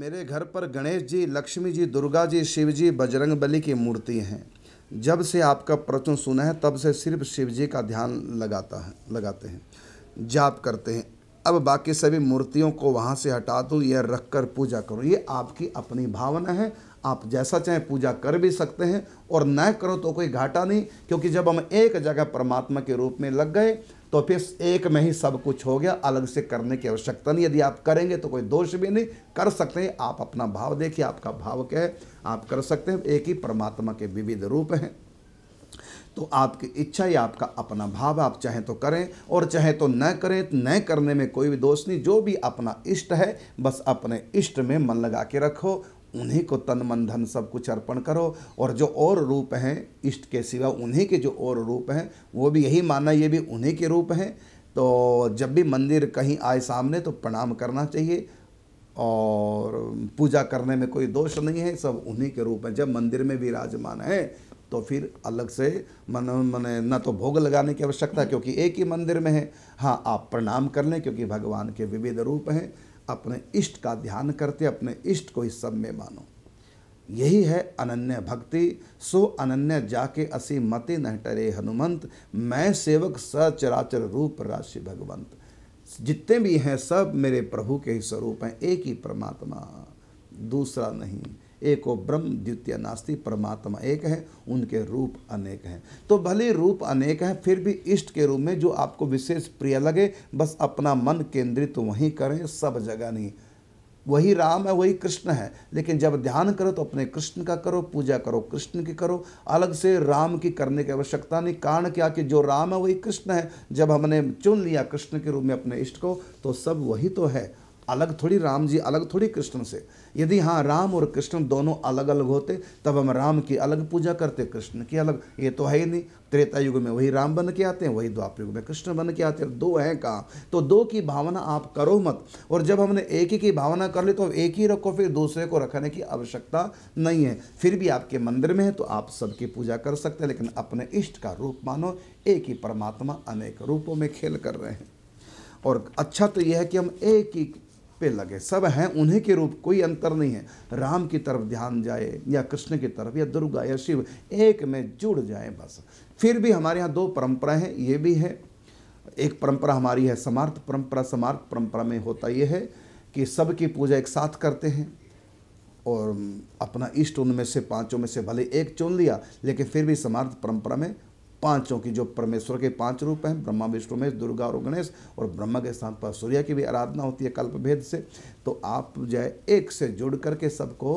मेरे घर पर गणेश जी लक्ष्मी जी दुर्गा जी शिव जी बजरंग बली की मूर्ति हैं जब से आपका प्रचुन सुना है तब से सिर्फ शिव जी का ध्यान लगाता है लगाते हैं जाप करते हैं अब बाकी सभी मूर्तियों को वहाँ से हटा दूँ यह रख कर पूजा करूँ ये आपकी अपनी भावना है आप जैसा चाहें पूजा कर भी सकते हैं और न करो तो कोई घाटा नहीं क्योंकि जब हम एक जगह परमात्मा के रूप में लग गए तो फिर एक में ही सब कुछ हो गया अलग से करने की आवश्यकता नहीं यदि आप करेंगे तो कोई दोष भी नहीं कर सकते हैं आप अपना भाव देखिए आपका भाव क्या है आप कर सकते हैं एक ही परमात्मा के विविध रूप हैं तो आपकी इच्छा या आपका अपना भाव आप चाहे तो करें और चाहे तो न करें तो न करने में कोई भी दोष नहीं जो भी अपना इष्ट है बस अपने इष्ट में मन लगा के रखो उन्हीं को तन मन धन सब कुछ अर्पण करो और जो और रूप हैं इष्ट के सिवा उन्हीं के जो और रूप हैं वो भी यही माना ये भी उन्हीं के रूप हैं तो जब भी मंदिर कहीं आए सामने तो प्रणाम करना चाहिए और पूजा करने में कोई दोष नहीं है सब उन्हीं के रूप हैं जब मंदिर में विराजमान है तो फिर अलग से मन मन न तो भोग लगाने की आवश्यकता क्योंकि एक ही मंदिर में है हाँ आप प्रणाम कर लें क्योंकि भगवान के विविध रूप हैं अपने इष्ट का ध्यान करते अपने इष्ट को इस सब में मानो यही है अनन्य भक्ति सो अनन्य जाके असी मति न टरे हनुमंत मैं सेवक सचराचर रूप राशि भगवंत जितने भी हैं सब मेरे प्रभु के ही स्वरूप हैं एक ही परमात्मा दूसरा नहीं एको ब्रह्म द्वितीय नास्ति परमात्मा एक है उनके रूप अनेक हैं तो भले रूप अनेक हैं फिर भी इष्ट के रूप में जो आपको विशेष प्रिय लगे बस अपना मन केंद्रित वहीं करें सब जगह नहीं वही राम है वही कृष्ण है लेकिन जब ध्यान करो तो अपने कृष्ण का करो पूजा करो कृष्ण की करो अलग से राम की करने की आवश्यकता नहीं कारण क्या कि जो राम है वही कृष्ण है जब हमने चुन लिया कृष्ण के रूप में अपने इष्ट को तो सब वही तो है अलग थोड़ी राम जी अलग थोड़ी कृष्ण से यदि हाँ राम और कृष्ण दोनों अलग अलग होते तब हम राम की अलग पूजा करते कृष्ण की अलग ये तो है ही नहीं त्रेता युग में वही राम बन के आते हैं वही द्वापर युग में कृष्ण बन के आते हैं दो हैं कहाँ तो दो की भावना आप करो मत और जब हमने एक ही की भावना कर ली तो एक ही रखो फिर दूसरे को रखने की आवश्यकता नहीं है फिर भी आपके मंदिर में है तो आप सबकी पूजा कर सकते हैं लेकिन अपने इष्ट का रूप मानो एक ही परमात्मा अनेक रूपों में खेल कर रहे हैं और अच्छा तो यह है कि हम एक ही पे लगे सब हैं उन्हीं के रूप कोई अंतर नहीं है राम की तरफ ध्यान जाए या कृष्ण की तरफ या दुर्गा या शिव एक में जुड़ जाए बस फिर भी हमारे यहाँ दो परंपराएं हैं ये भी है एक परंपरा हमारी है समार्थ परंपरा समार्थ परंपरा में होता यह है कि सबकी पूजा एक साथ करते हैं और अपना इष्ट उनमें से पांचों में से भले एक चुन लिया लेकिन फिर भी समार्थ परंपरा में पांचों की जो परमेश्वर के पांच रूप हैं ब्रह्मा विष्णु महेश दुर्गा और गणेश और ब्रह्म के स्थान पर सूर्य की भी आराधना होती है कल्प भेद से तो आप जो है एक से जुड़ करके सबको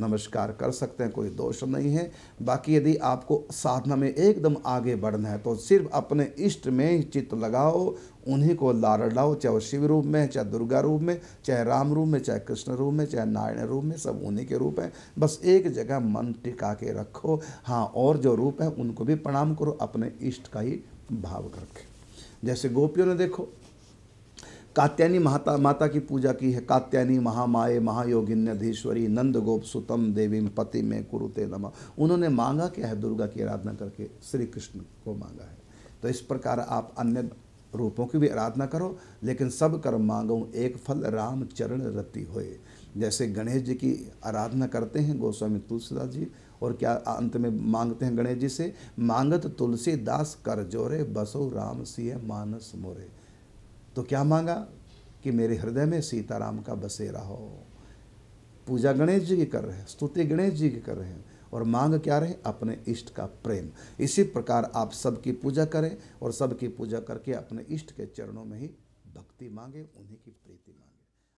नमस्कार कर सकते हैं कोई दोष नहीं है बाकी यदि आपको साधना में एकदम आगे बढ़ना है तो सिर्फ अपने इष्ट में ही चित्त लगाओ उन्हीं को लार लाओ चाहे वो शिव रूप में चाहे दुर्गा रूप में चाहे राम रूप में चाहे कृष्ण रूप में चाहे नारायण रूप में सब उन्हीं के रूप हैं बस एक जगह मन टिका के रखो हाँ और जो रूप हैं उनको भी प्रणाम करो अपने इष्ट का ही भाव रखें जैसे गोपियों ने देखो कात्यायनी माता माता की पूजा की है कात्यायनी महामाए महायोगिन्याधीश्वरी नंद गोप सुतम देवी पति में कुरुते नमा उन्होंने मांगा क्या है दुर्गा की आराधना करके श्री कृष्ण को मांगा है तो इस प्रकार आप अन्य रूपों की भी आराधना करो लेकिन सब कर्म मांगो एक फल राम चरण रति होए जैसे गणेश जी की आराधना करते हैं गोस्वामी तुलसीदास जी और क्या अंत में मांगते हैं गणेश जी से मांगत तुलसीदास कर जोरे बसो राम सिय मानस मोरे तो क्या मांगा कि मेरे हृदय में सीताराम का बसेरा हो पूजा गणेश जी की कर रहे हैं स्तुति गणेश जी की कर रहे हैं और मांग क्या रहे अपने इष्ट का प्रेम इसी प्रकार आप सबकी पूजा करें और सबकी पूजा करके अपने इष्ट के चरणों में ही भक्ति मांगे उन्हीं की प्रीति